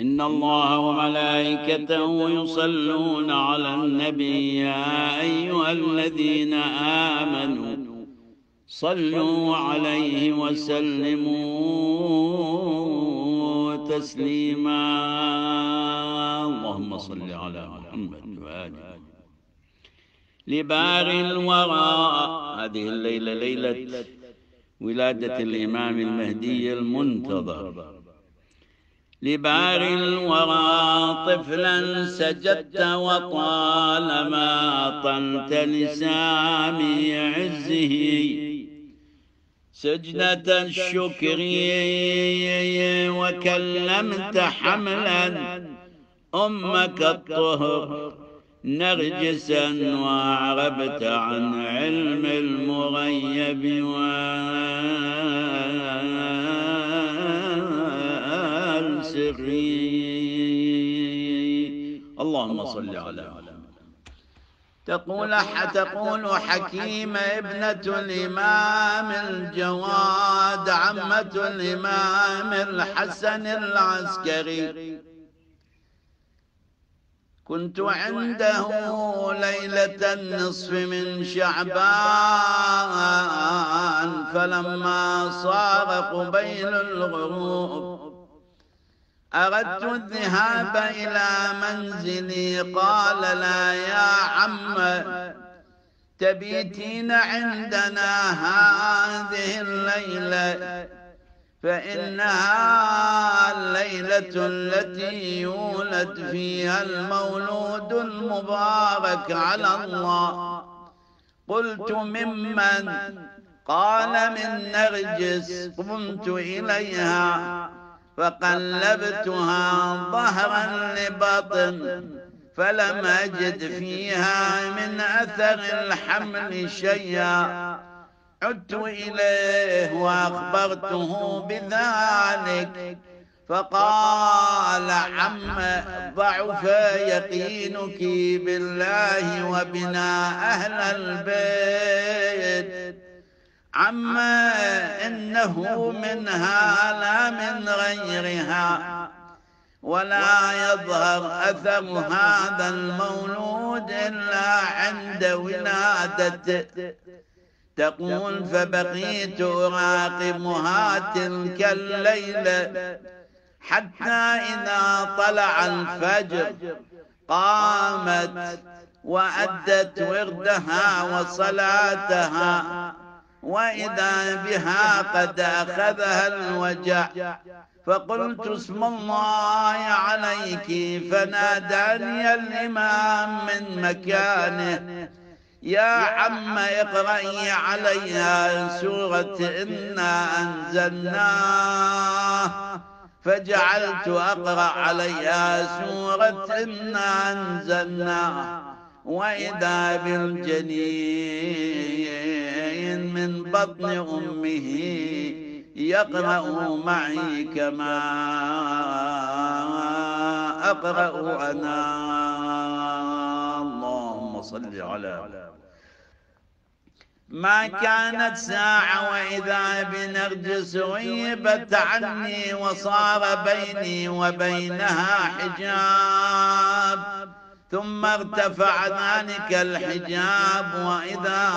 إن الله وملائكته يصلون على النبي يا أيها الذين آمنوا صلوا عليه وسلموا تسليما اللهم صل على محمد وآل لبار الوراء هذه الليلة ليلة ولادة الإمام المهدي المنتظر لبار الورى طفلا سجدت وطالما طنت لسامي عزه سجنة الشكر وكلمت حملا أمك الطهر نرجسا وأعربت عن علم المغيب وآل سري اللهم صل على تقول تقول حكيمة ابنة الإمام الجواد عمة الإمام الحسن العسكري كنت عنده ليلة النصف من شعبان فلما صار قبيل الغروب أردت الذهاب إلى منزلي قال لا يا عم تبيتين عندنا هذه الليلة فإنها الليلة التي يولد فيها المولود المبارك على الله قلت ممن قال من نرجس قمت إليها فقلبتها ظهرا لبطن فلم أجد فيها من أثر الحمل شيئا عدت إليه وأخبرته بذلك فقال عم ضعف يقينك بالله وبنا أهل البيت عما إنه منها لا من غيرها ولا يظهر أثر هذا المولود إلا عند ولادته تقول فبقيت أراقبها تلك الليلة حتى إذا طلع الفجر قامت وأدت وردها وصلاتها وإذا بها قد أخذها الوجع فقلت اسم الله عليك فناداني الإمام من مكانه يا عم اقرأي عليها سورة إنا أنزلناه فجعلت أقرأ عليها سورة إنا أنزلناه وإذا بالجنين من بطن أمه يقرأ معي كما أقرأ أنا اللهم صل على ما كانت ساعة وإذا بنرجس غيبت عني وصار بيني وبينها حجاب ثم ارتفع ذلك الحجاب وإذا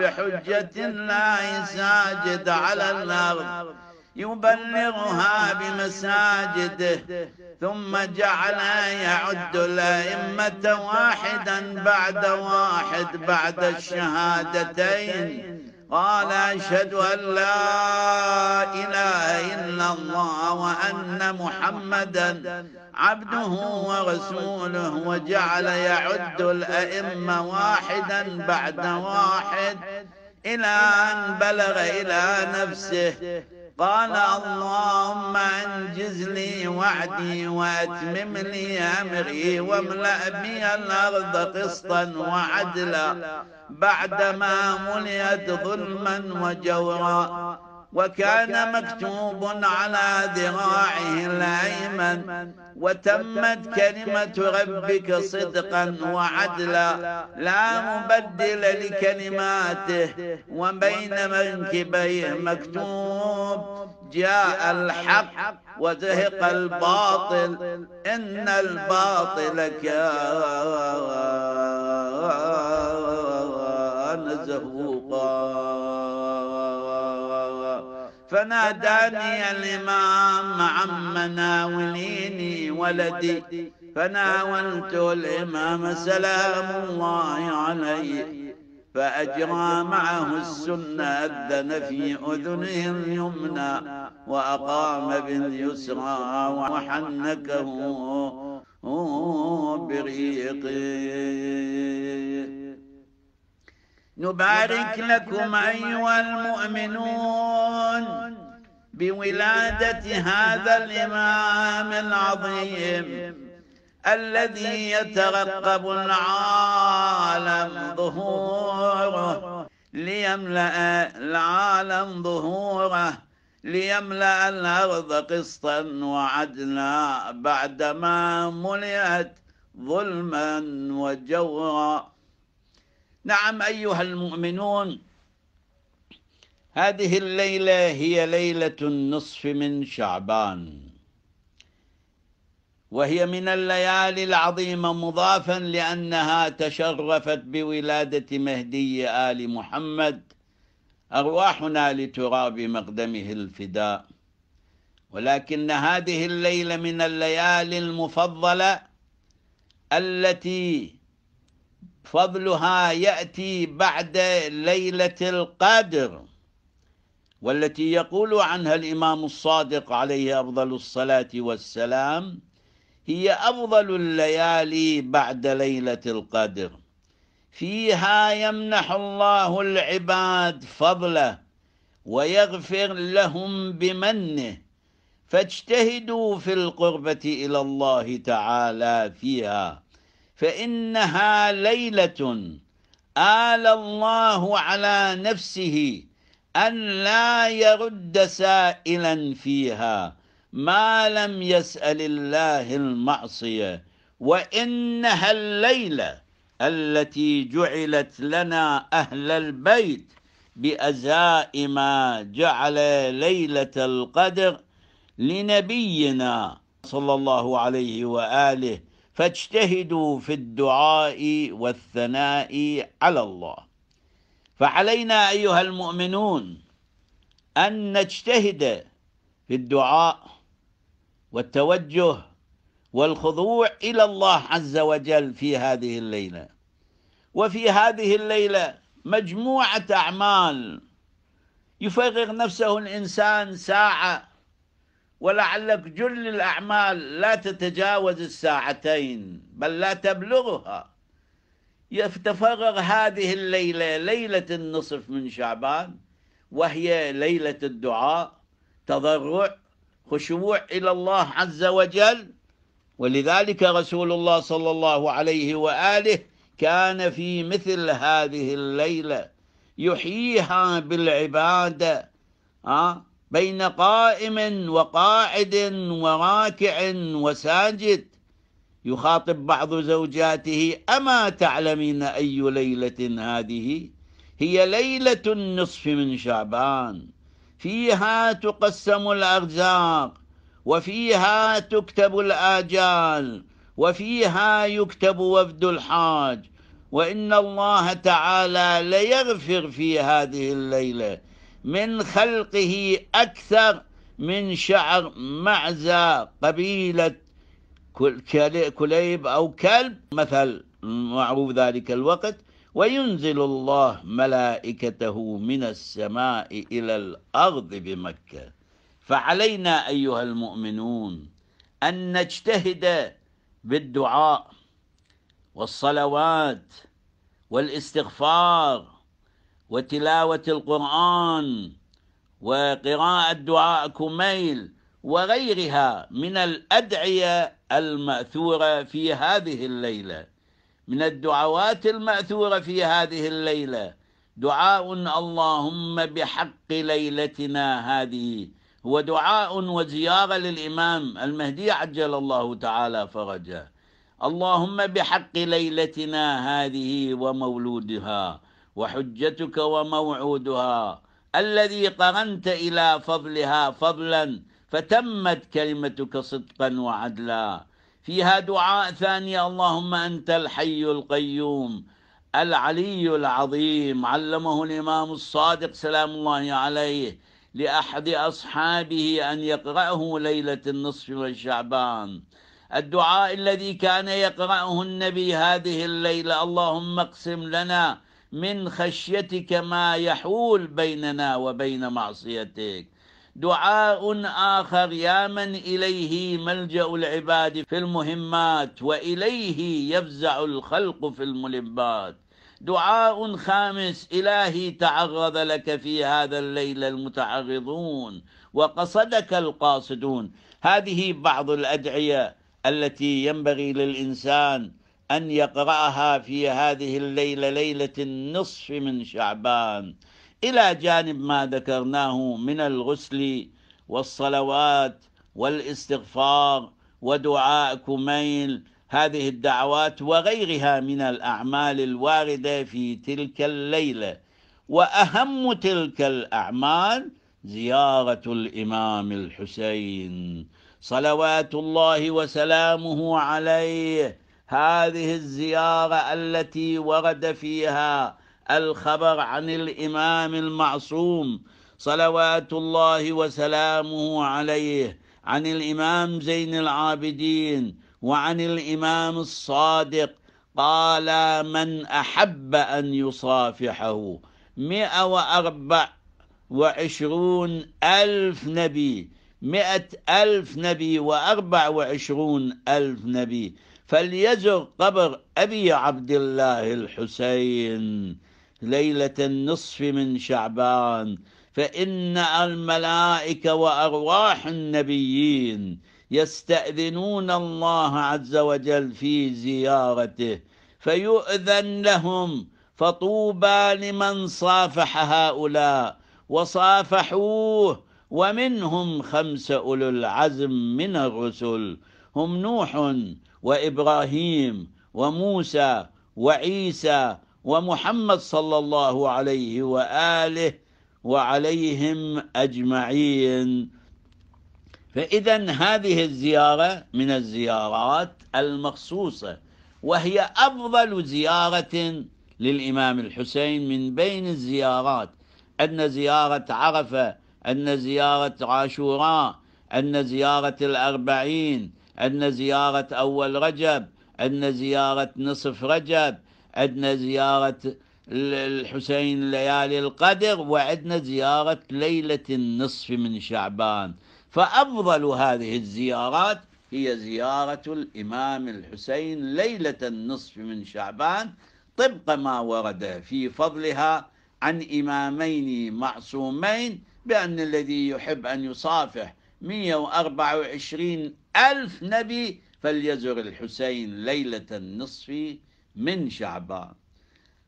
بحجة الله ساجد على الأرض يبلغها بمساجده ثم جعل يعد الأئمة واحدا بعد واحد بعد الشهادتين قال أشهد أن لا إله إلا الله وأن محمدا عبده ورسوله وجعل يعد الأئمة واحدا بعد واحد إلى أن بلغ إلى نفسه قال اللهم أنجز لي وعدي وأتمم لي أمري واملأ بي الأرض قسطا وعدلا بعدما ملئت ظلما وجورا وكان مكتوب على ذراعه الأيمن وتمت كلمة ربك صدقا وعدلا لا مبدل لكلماته وبين منكبيه مكتوب جاء الحق وزهق الباطل إن الباطل كان زهوقا فناداني الإمام عم ناوليني ولدي فناولت الإمام سلام الله عليه فأجرى معه السنة أذن في أذنه اليمنى وأقام باليسرى وحنكه بريقه نبارك لكم أيها المؤمنون بولادة هذا الإمام العظيم الذي يترقب العالم ظهوره ليملأ العالم ظهوره ليملأ الأرض قسطا وعدلا بعدما ملئت ظلما وجورا نعم أيها المؤمنون هذه الليلة هي ليلة النصف من شعبان وهي من الليالي العظيمة مضافا لأنها تشرفت بولادة مهدي آل محمد أرواحنا لتراب مقدمه الفداء ولكن هذه الليلة من الليالي المفضلة التي فضلها يأتي بعد ليلة القدر والتي يقول عنها الإمام الصادق عليه أفضل الصلاة والسلام هي أفضل الليالي بعد ليلة القدر فيها يمنح الله العباد فضله ويغفر لهم بمنه فاجتهدوا في القربة إلى الله تعالى فيها فإنها ليلة آل الله على نفسه أن لا يرد سائلا فيها ما لم يسأل الله المعصية وإنها الليلة التي جعلت لنا أهل البيت بأزاء ما جعل ليلة القدر لنبينا صلى الله عليه وآله فاجتهدوا في الدعاء والثناء على الله فعلينا أيها المؤمنون أن نجتهد في الدعاء والتوجه والخضوع إلى الله عز وجل في هذه الليلة وفي هذه الليلة مجموعة أعمال يفرغ نفسه الإنسان ساعة ولعلك جل الأعمال لا تتجاوز الساعتين بل لا تبلغها يتفرغ هذه الليلة ليلة النصف من شعبان وهي ليلة الدعاء تضرع خشوع إلى الله عز وجل ولذلك رسول الله صلى الله عليه وآله كان في مثل هذه الليلة يحييها بالعبادة ها آه؟ بين قائم وقاعد وراكع وساجد يخاطب بعض زوجاته أما تعلمين أي ليلة هذه هي ليلة النصف من شعبان فيها تقسم الأرزاق وفيها تكتب الآجال وفيها يكتب وفد الحاج وإن الله تعالى ليغفر في هذه الليلة من خلقه أكثر من شعر معزى قبيلة كليب أو كلب مثل معروف ذلك الوقت وينزل الله ملائكته من السماء إلى الأرض بمكة فعلينا أيها المؤمنون أن نجتهد بالدعاء والصلوات والاستغفار وتلاوة القرآن وقراءة دعاء كميل وغيرها من الأدعية المأثورة في هذه الليلة من الدعوات المأثورة في هذه الليلة دعاء اللهم بحق ليلتنا هذه هو دعاء وزيارة للإمام المهدي عجل الله تعالى فرجه اللهم بحق ليلتنا هذه ومولودها وحجتك وموعودها الذي قرنت إلى فضلها فضلا فتمت كلمتك صدقا وعدلا فيها دعاء ثاني اللهم أنت الحي القيوم العلي العظيم علمه الإمام الصادق سلام الله عليه لأحد أصحابه أن يقرأه ليلة النصف من شعبان الدعاء الذي كان يقرأه النبي هذه الليلة اللهم اقسم لنا من خشيتك ما يحول بيننا وبين معصيتك دعاء آخر يا من إليه ملجأ العباد في المهمات وإليه يفزع الخلق في الملبات دعاء خامس إلهي تعرض لك في هذا الليل المتعرضون وقصدك القاصدون هذه بعض الأدعية التي ينبغي للإنسان أن يقرأها في هذه الليلة ليلة النصف من شعبان إلى جانب ما ذكرناه من الغسل والصلوات والاستغفار ودعاء كميل هذه الدعوات وغيرها من الأعمال الواردة في تلك الليلة وأهم تلك الأعمال زيارة الإمام الحسين صلوات الله وسلامه عليه هذه الزيارة التي ورد فيها الخبر عن الإمام المعصوم صلوات الله وسلامه عليه عن الإمام زين العابدين وعن الإمام الصادق قال من أحب أن يصافحه مئة وأربع وعشرون ألف نبي مئة ألف نبي وأربع وعشرون ألف نبي فليزر قبر أبي عبد الله الحسين ليلة النصف من شعبان فإن الملائكة وأرواح النبيين يستأذنون الله عز وجل في زيارته فيؤذن لهم فطوبى لمن صافح هؤلاء وصافحوه ومنهم خمس أولو العزم من الرسل هم نوح وإبراهيم وموسى وعيسى ومحمد صلى الله عليه وآله وعليهم أجمعين فإذا هذه الزيارة من الزيارات المخصوصة وهي أفضل زيارة للإمام الحسين من بين الزيارات أن زيارة عرفة أن زيارة عاشوراء أن زيارة الأربعين عندنا زيارة أول رجب عندنا زيارة نصف رجب عندنا زيارة الحسين ليالي القدر وعندنا زيارة ليلة النصف من شعبان فأفضل هذه الزيارات هي زيارة الإمام الحسين ليلة النصف من شعبان طبق ما ورد في فضلها عن إمامين معصومين بأن الذي يحب أن يصافح 124 ألف نبي فليزر الحسين ليلة النصف من شعبان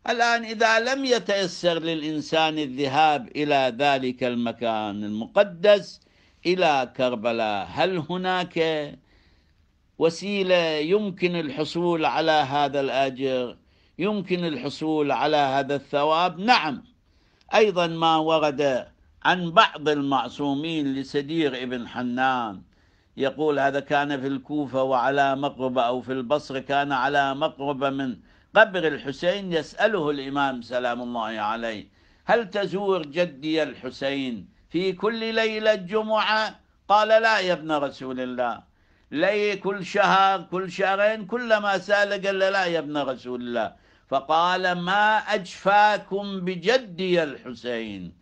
الآن إذا لم يتيسر للإنسان الذهاب إلى ذلك المكان المقدس إلى كربلاء هل هناك وسيلة يمكن الحصول على هذا الأجر يمكن الحصول على هذا الثواب نعم أيضا ما ورد عن بعض المعصومين لسدير ابن حنان يقول هذا كان في الكوفة وعلى مقربة أو في البصر كان على مقربة من قبر الحسين يسأله الإمام سلام الله عليه هل تزور جدي الحسين في كل ليلة جمعة قال لا يا ابن رسول الله لي كل شهر كل شهرين كلما سأل قال لا يا ابن رسول الله فقال ما أجفاكم بجدي الحسين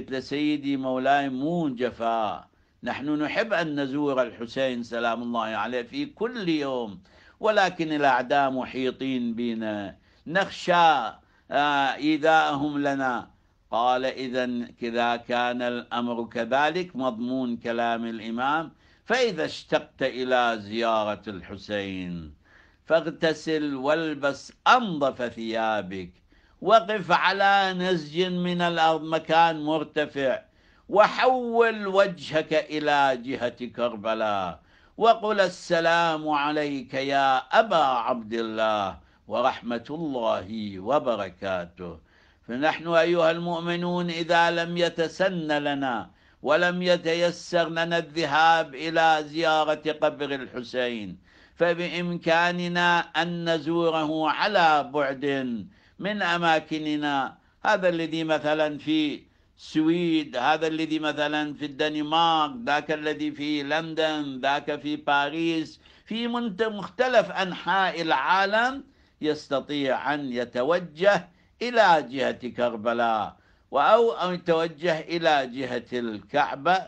قلت له سيدي مولاي مو جفاء نحن نحب أن نزور الحسين سلام الله عليه في كل يوم ولكن الأعداء محيطين بنا نخشى آه، إيذاءهم لنا قال إذا كذا كان الأمر كذلك مضمون كلام الإمام فإذا اشتقت إلى زيارة الحسين فاغتسل والبس أنظف ثيابك وقف على نسج من الأرض مكان مرتفع وحول وجهك إلى جهة كربلاء وقل السلام عليك يا أبا عبد الله ورحمة الله وبركاته فنحن أيها المؤمنون إذا لم يتسن لنا ولم يتيسر لنا الذهاب إلى زيارة قبر الحسين فبإمكاننا أن نزوره على بعد من أماكننا هذا الذي مثلا في السويد هذا الذي مثلا في الدنمارك ذاك الذي في لندن ذاك في باريس في مختلف أنحاء العالم يستطيع أن يتوجه إلى جهة كربلاء أو أن يتوجه إلى جهة الكعبة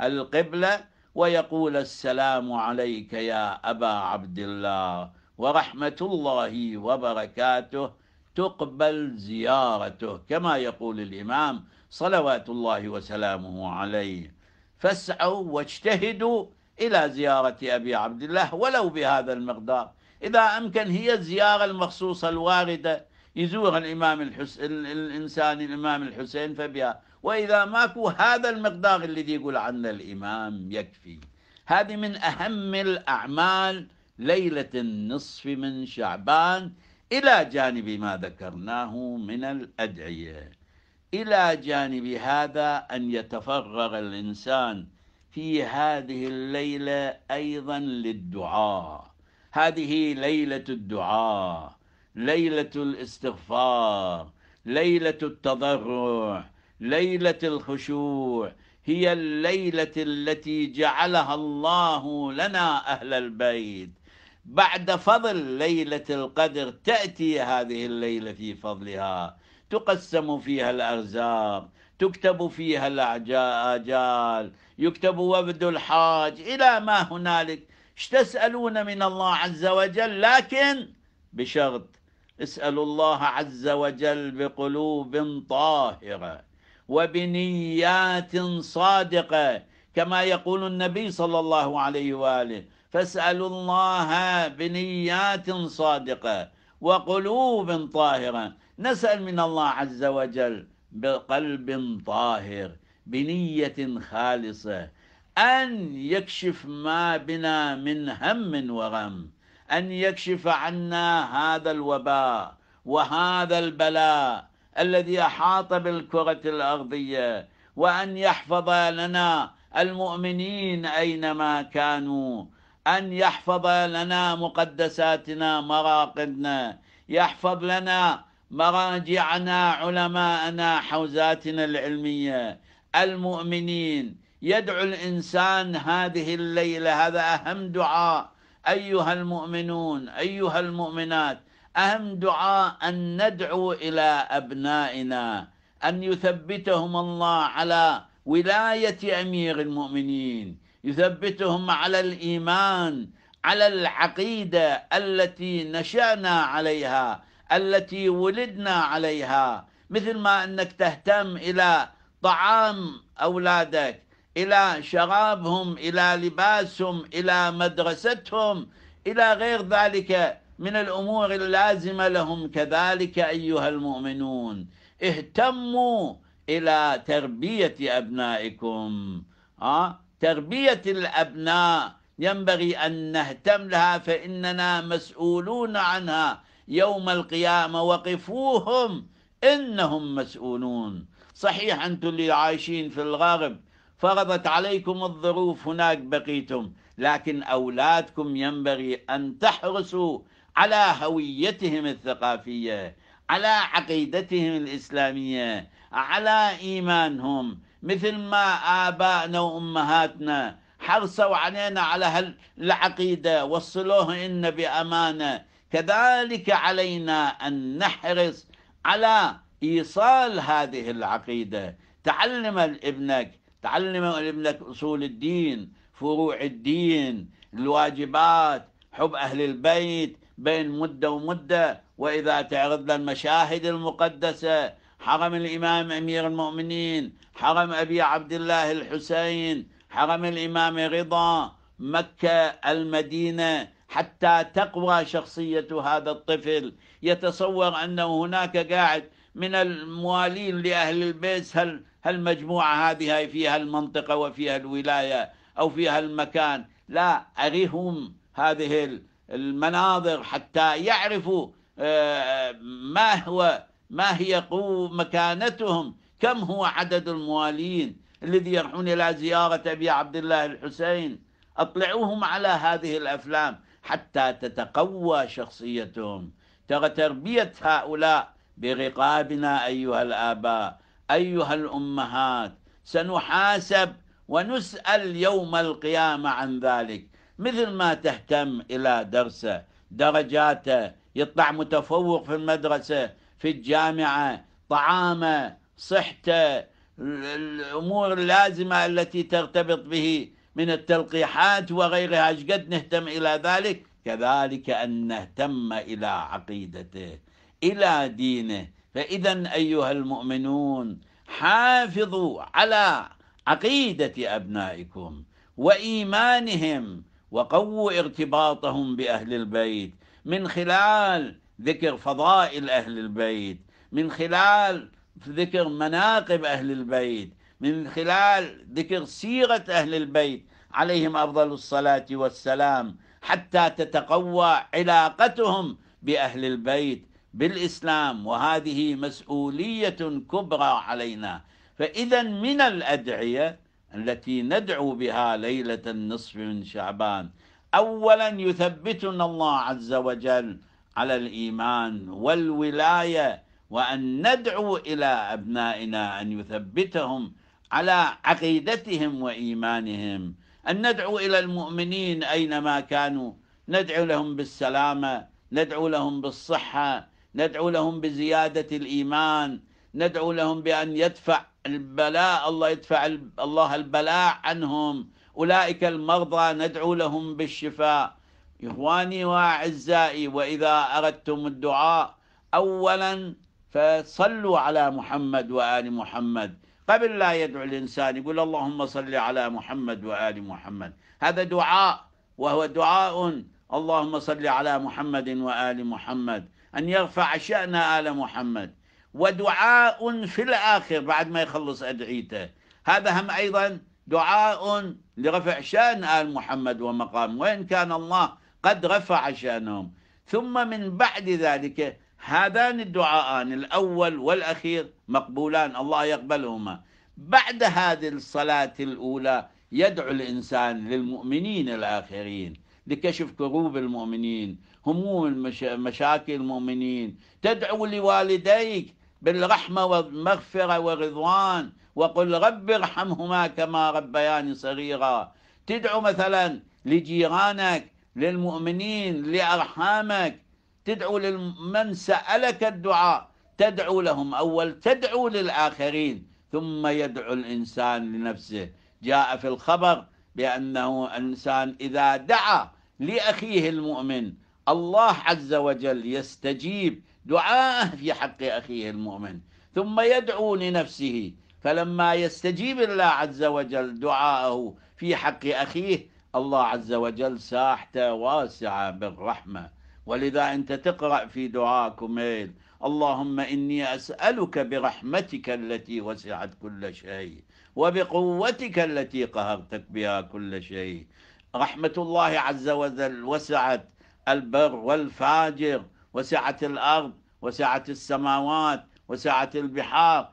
القبلة ويقول السلام عليك يا أبا عبد الله ورحمة الله وبركاته تقبل زيارته كما يقول الإمام صلوات الله وسلامه عليه فاسعوا واجتهدوا إلى زيارة أبي عبد الله ولو بهذا المقدار إذا أمكن هي الزيارة المخصوصة الواردة يزور الإمام الحسين الإنسان الإمام الحسين فبها وإذا ماكو هذا المقدار الذي يقول عنه الإمام يكفي هذه من أهم الأعمال ليلة النصف من شعبان إلى جانب ما ذكرناه من الأدعية إلى جانب هذا أن يتفرغ الإنسان في هذه الليلة أيضا للدعاء هذه ليلة الدعاء ليلة الاستغفار ليلة التضرع ليلة الخشوع هي الليلة التي جعلها الله لنا أهل البيت بعد فضل ليلة القدر تأتي هذه الليلة في فضلها تقسم فيها الأرزاق تكتب فيها الآجال يكتب وفد الحاج إلى ما هنالك تسألون من الله عز وجل لكن بشرط اسألوا الله عز وجل بقلوب طاهرة وبنيات صادقة كما يقول النبي صلى الله عليه وآله فاسألوا الله بنيات صادقة وقلوب طاهرة نسأل من الله عز وجل بقلب طاهر بنية خالصة أن يكشف ما بنا من هم وغم أن يكشف عنا هذا الوباء وهذا البلاء الذي أحاط بالكرة الأرضية وأن يحفظ لنا المؤمنين أينما كانوا أن يحفظ لنا مقدساتنا مراقدنا يحفظ لنا مراجعنا علماءنا حوزاتنا العلمية المؤمنين يدعو الإنسان هذه الليلة هذا أهم دعاء أيها المؤمنون أيها المؤمنات أهم دعاء أن ندعو إلى أبنائنا أن يثبتهم الله على ولاية أمير المؤمنين يثبتهم على الإيمان على العقيدة التي نشأنا عليها التي ولدنا عليها مثل ما أنك تهتم إلى طعام أولادك إلى شرابهم إلى لباسهم إلى مدرستهم إلى غير ذلك من الأمور اللازمة لهم كذلك أيها المؤمنون اهتموا إلى تربية أبنائكم ها؟ آه؟ تربية الأبناء ينبغي أن نهتم لها فإننا مسؤولون عنها يوم القيامة وقفوهم إنهم مسؤولون صحيح أنتم اللي عايشين في الغرب فرضت عليكم الظروف هناك بقيتم لكن أولادكم ينبغي أن تحرصوا على هويتهم الثقافية على عقيدتهم الإسلامية على إيمانهم مثل ما آبائنا وأمهاتنا حرصوا علينا على هالعقيدة وصلوه إن بأمانة كذلك علينا أن نحرص على إيصال هذه العقيدة تعلم لابنك تعلم لابنك أصول الدين فروع الدين الواجبات حب أهل البيت بين مدة ومدة وإذا تعرض للمشاهد المقدسة حرم الإمام أمير المؤمنين حرم أبي عبد الله الحسين حرم الإمام رضا مكة المدينة حتى تقوى شخصية هذا الطفل يتصور أنه هناك قاعد من الموالين لأهل البيت هل هالمجموعة هذه فيها المنطقة وفيها الولاية أو فيها المكان لا أريهم هذه المناظر حتى يعرفوا آه، ما هو ما هي قوة مكانتهم كم هو عدد الموالين الذي يروحون إلى زيارة أبي عبد الله الحسين أطلعوهم على هذه الأفلام حتى تتقوى شخصيتهم ترى تربية هؤلاء برقابنا أيها الآباء أيها الأمهات سنحاسب ونسأل يوم القيامة عن ذلك مثل ما تهتم إلى درسه درجاته يطلع متفوق في المدرسة في الجامعة طعامه صحته الأمور اللازمة التي ترتبط به من التلقيحات وغيرها قد نهتم إلى ذلك كذلك أن نهتم إلى عقيدته إلى دينه فإذا أيها المؤمنون حافظوا على عقيدة أبنائكم وإيمانهم وقووا ارتباطهم بأهل البيت من خلال ذكر فضائل أهل البيت من خلال ذكر مناقب أهل البيت من خلال ذكر سيرة أهل البيت عليهم أفضل الصلاة والسلام حتى تتقوى علاقتهم بأهل البيت بالإسلام وهذه مسؤولية كبرى علينا فإذا من الأدعية التي ندعو بها ليلة النصف من شعبان أولا يثبتنا الله عز وجل على الإيمان والولاية وأن ندعو إلى أبنائنا أن يثبتهم على عقيدتهم وإيمانهم أن ندعو إلى المؤمنين أينما كانوا ندعو لهم بالسلامة ندعو لهم بالصحة ندعو لهم بزيادة الإيمان ندعو لهم بأن يدفع البلاء الله يدفع الله البلاء عنهم أولئك المرضى ندعو لهم بالشفاء إخواني وأعزائي وإذا أردتم الدعاء أولا فصلوا على محمد وآل محمد قبل لا يدعو الإنسان يقول اللهم صل على محمد وآل محمد هذا دعاء وهو دعاء اللهم صل على محمد وآل محمد أن يرفع شأن آل محمد ودعاء في الآخر بعد ما يخلص أدعيته هذا هم أيضا دعاء لرفع شأن آل محمد ومقام وإن كان الله قد رفع شأنهم ثم من بعد ذلك هذان الدعاءان الأول والأخير مقبولان الله يقبلهما بعد هذه الصلاة الأولى يدعو الإنسان للمؤمنين الآخرين لكشف كروب المؤمنين هموم مشاكل المؤمنين تدعو لوالديك بالرحمة والمغفرة ورضوان وقل رب ارحمهما كما ربياني صغيرا تدعو مثلا لجيرانك للمؤمنين لأرحامك تدعو لمن سألك الدعاء تدعو لهم أول تدعو للآخرين ثم يدعو الإنسان لنفسه جاء في الخبر بأنه إنسان إذا دعا لأخيه المؤمن الله عز وجل يستجيب دعاءه في حق أخيه المؤمن ثم يدعو لنفسه فلما يستجيب الله عز وجل دعاءه في حق أخيه الله عز وجل ساحته واسعة بالرحمة ولذا أنت تقرأ في دعاء كميل اللهم إني أسألك برحمتك التي وسعت كل شيء وبقوتك التي قهرتك بها كل شيء رحمة الله عز وجل وسعت البر والفاجر وسعت الأرض وسعت السماوات وسعت البحار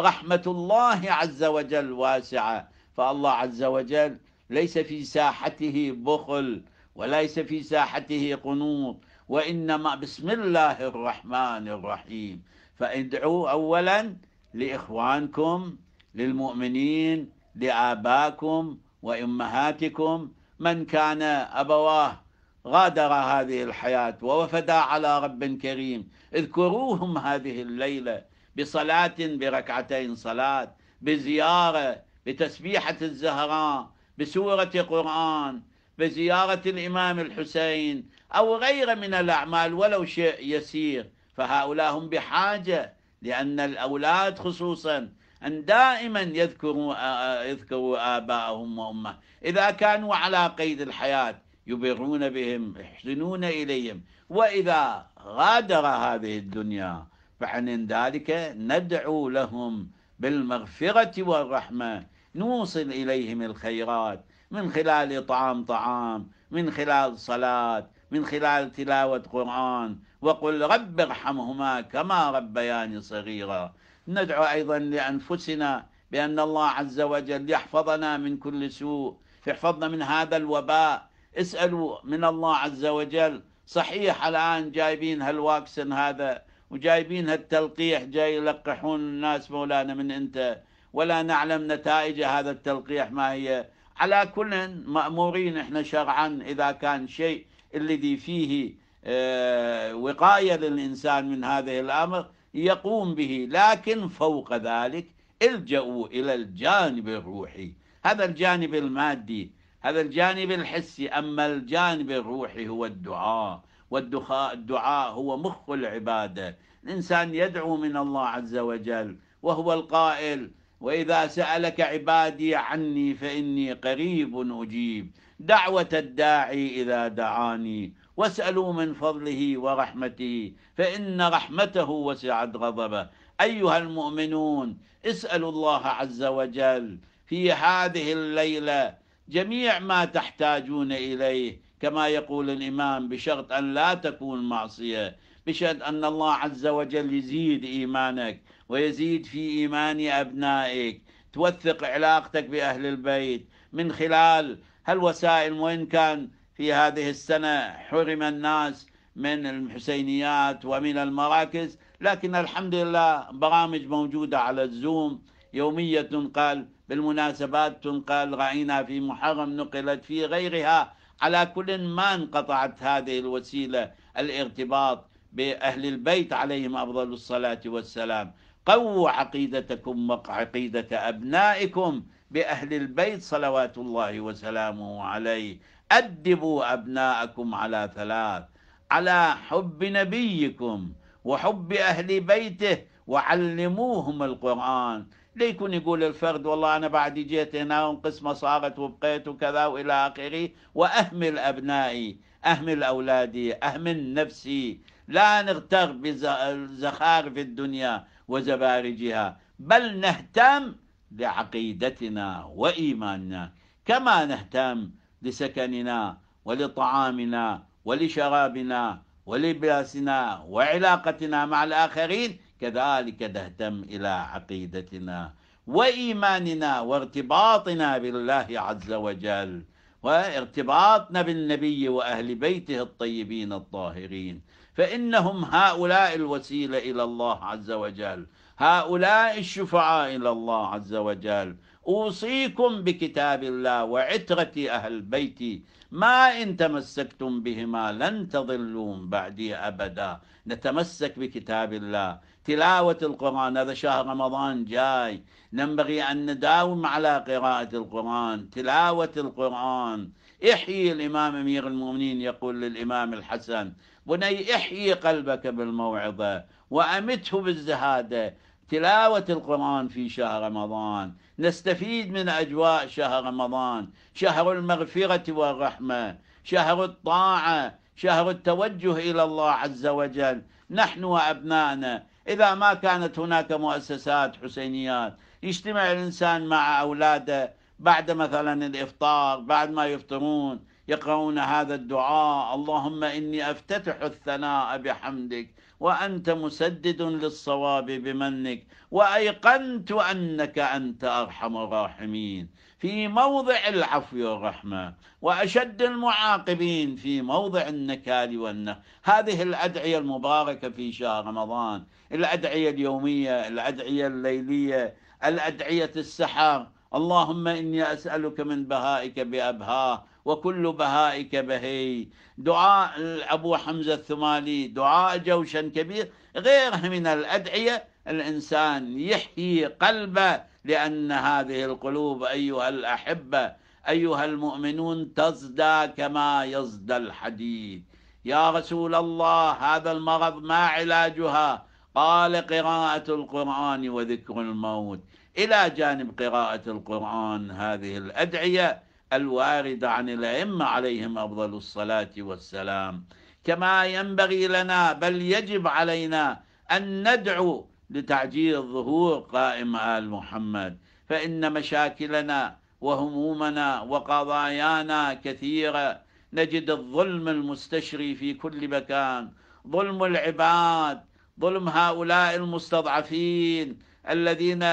رحمة الله عز وجل واسعة فالله عز وجل ليس في ساحته بخل وليس في ساحته قنوط وإنما بسم الله الرحمن الرحيم فادعوا أولا لإخوانكم للمؤمنين لآباكم وإمهاتكم من كان أبواه غادر هذه الحياة ووفدا على رب كريم اذكروهم هذه الليلة بصلاة بركعتين صلاة بزيارة بتسبيحة الزهراء بسورة قرآن بزيارة الإمام الحسين أو غير من الأعمال ولو شيء يسير فهؤلاء هم بحاجة لأن الأولاد خصوصا أن دائما يذكروا آه، يذكروا آباءهم وأمه إذا كانوا على قيد الحياة يبرون بهم يحسنون إليهم وإذا غادر هذه الدنيا فعن ذلك ندعو لهم بالمغفرة والرحمة نوصل إليهم الخيرات من خلال إطعام طعام من خلال صلاة من خلال تلاوة قرآن وقل رب ارحمهما كما ربياني صغيرا ندعو أيضا لأنفسنا بأن الله عز وجل يحفظنا من كل سوء يحفظنا من هذا الوباء اسألوا من الله عز وجل صحيح الآن جايبين هالواكسن هذا وجايبين هالتلقيح جاي يلقحون الناس مولانا من أنت ولا نعلم نتائج هذا التلقيح ما هي على كل مأمورين احنا شرعا إذا كان شيء الذي فيه آه، وقاية للإنسان من هذه الأمر يقوم به لكن فوق ذلك الجأوا إلى الجانب الروحي هذا الجانب المادي هذا الجانب الحسي أما الجانب الروحي هو الدعاء والدعاء هو مخ العبادة الإنسان يدعو من الله عز وجل وهو القائل وإذا سألك عبادي عني فإني قريب أجيب دعوة الداعي إذا دعاني واسألوا من فضله ورحمته فإن رحمته وسعت غضبه أيها المؤمنون اسألوا الله عز وجل في هذه الليلة جميع ما تحتاجون إليه كما يقول الإمام بشرط أن لا تكون معصية بشرط أن الله عز وجل يزيد إيمانك ويزيد في إيمان أبنائك توثق علاقتك بأهل البيت من خلال هالوسائل وإن كان في هذه السنة حرم الناس من الحسينيات ومن المراكز لكن الحمد لله برامج موجودة على الزوم يومية تنقل بالمناسبات تنقل رأينا في محرم نقلت في غيرها على كل ما انقطعت هذه الوسيلة الارتباط بأهل البيت عليهم أفضل الصلاة والسلام قووا عقيدتكم وعقيدة أبنائكم بأهل البيت صلوات الله وسلامه عليه أدبوا أبناءكم على ثلاث على حب نبيكم وحب أهل بيته وعلموهم القرآن ليكون يقول الفرد والله أنا بعد جيت هنا وقسمة صارت وبقيت وكذا وإلى آخره وأهمل أبنائي أهمل أولادي أهمل نفسي لا نغتر بزخارف الدنيا وزبارجها بل نهتم لعقيدتنا وإيماننا كما نهتم لسكننا ولطعامنا ولشرابنا ولباسنا وعلاقتنا مع الآخرين كذلك نهتم إلى عقيدتنا وإيماننا وارتباطنا بالله عز وجل وارتباطنا بالنبي وأهل بيته الطيبين الطاهرين فإنهم هؤلاء الوسيلة إلى الله عز وجل هؤلاء الشفعاء إلى الله عز وجل أوصيكم بكتاب الله وعترة أهل بيتي ما إن تمسكتم بهما لن تضلوا بعدي أبدا نتمسك بكتاب الله تلاوة القرآن هذا شهر رمضان جاي ننبغي أن نداوم على قراءة القرآن تلاوة القرآن احيي الإمام أمير المؤمنين يقول للإمام الحسن بني احيي قلبك بالموعظة وأمته بالزهادة تلاوة القرآن في شهر رمضان نستفيد من أجواء شهر رمضان شهر المغفرة والرحمة شهر الطاعة شهر التوجه إلى الله عز وجل نحن وأبنائنا إذا ما كانت هناك مؤسسات حسينيات يجتمع الإنسان مع أولاده بعد مثلا الإفطار بعد ما يفطرون يقرؤون هذا الدعاء اللهم إني أفتتح الثناء بحمدك وأنت مسدد للصواب بمنك وأيقنت أنك أنت أرحم الراحمين في موضع العفو والرحمة وأشد المعاقبين في موضع النكال والنه هذه الأدعية المباركة في شهر رمضان الأدعية اليومية الأدعية الليلية الأدعية السحر اللهم إني أسألك من بهائك بأبهاه وكل بهائك بهي دعاء أبو حمزة الثمالي دعاء جوشن كبير غيرها من الأدعية الإنسان يحيي قلبه لأن هذه القلوب أيها الأحبة أيها المؤمنون تزدى كما يزدى الحديد يا رسول الله هذا المرض ما علاجها قال قراءة القرآن وذكر الموت إلى جانب قراءة القرآن هذه الأدعية الواردة عن الأئمة عليهم أفضل الصلاة والسلام كما ينبغي لنا بل يجب علينا أن ندعو لتعجيل ظهور قائم آل محمد فإن مشاكلنا وهمومنا وقضايانا كثيرة نجد الظلم المستشري في كل مكان ظلم العباد ظلم هؤلاء المستضعفين الذين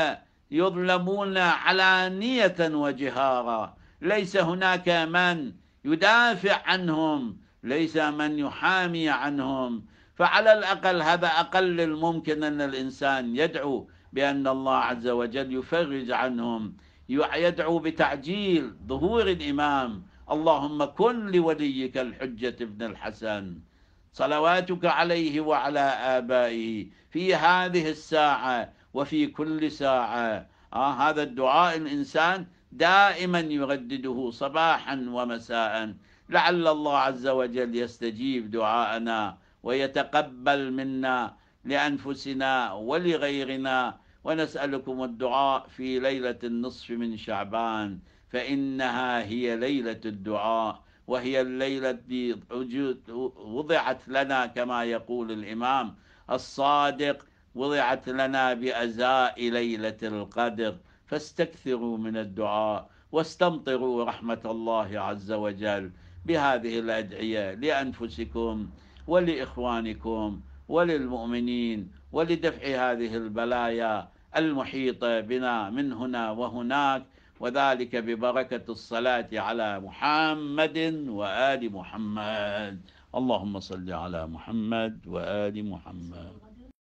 يظلمون علانية وجهارا ليس هناك من يدافع عنهم ليس من يحامي عنهم فعلى الأقل هذا أقل الممكن أن الإنسان يدعو بأن الله عز وجل يفرج عنهم يدعو بتعجيل ظهور الإمام اللهم كن لوليك الحجة ابن الحسن صلواتك عليه وعلى آبائه في هذه الساعة وفي كل ساعة آه هذا الدعاء الإنسان دائما يردده صباحا ومساء لعل الله عز وجل يستجيب دعاءنا ويتقبل منا لأنفسنا ولغيرنا ونسألكم الدعاء في ليلة النصف من شعبان فإنها هي ليلة الدعاء وهي الليلة التي وضعت لنا كما يقول الإمام الصادق وضعت لنا بأزاء ليلة القدر فاستكثروا من الدعاء واستمطروا رحمة الله عز وجل بهذه الأدعية لأنفسكم ولإخوانكم وللمؤمنين ولدفع هذه البلايا المحيطة بنا من هنا وهناك وذلك ببركة الصلاة على محمد وآل محمد اللهم صل على محمد وآل محمد